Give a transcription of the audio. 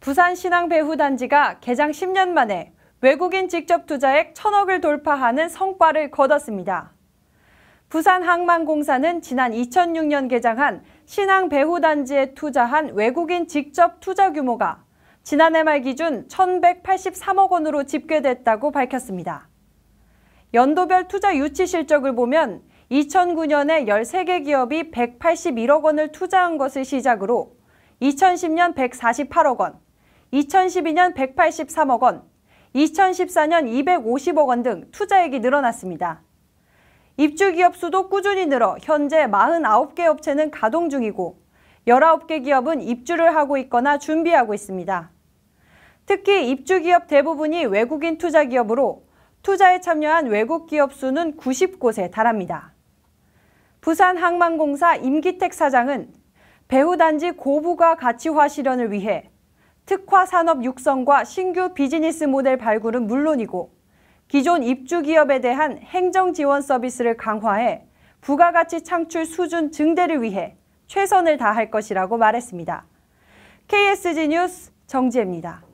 부산 신앙배후단지가 개장 10년 만에 외국인 직접 투자액 1 천억을 돌파하는 성과를 거뒀습니다. 부산항만공사는 지난 2006년 개장한 신항배후단지에 투자한 외국인 직접 투자 규모가 지난해 말 기준 1,183억 원으로 집계됐다고 밝혔습니다. 연도별 투자 유치 실적을 보면 2009년에 13개 기업이 181억 원을 투자한 것을 시작으로 2010년 148억 원, 2012년 183억 원, 2014년 250억 원 등 투자액이 늘어났습니다. 입주기업 수도 꾸준히 늘어 현재 49개 업체는 가동 중이고 19개 기업은 입주를 하고 있거나 준비하고 있습니다. 특히 입주기업 대부분이 외국인 투자기업으로 투자에 참여한 외국 기업 수는 90곳에 달합니다. 부산항만공사 임기택 사장은 배후단지 고부가 가치화 실현을 위해 특화 산업 육성과 신규 비즈니스 모델 발굴은 물론이고 기존 입주 기업에 대한 행정 지원 서비스를 강화해 부가가치 창출 수준 증대를 위해 최선을 다할 것이라고 말했습니다. KSG 뉴스 정지혜입니다.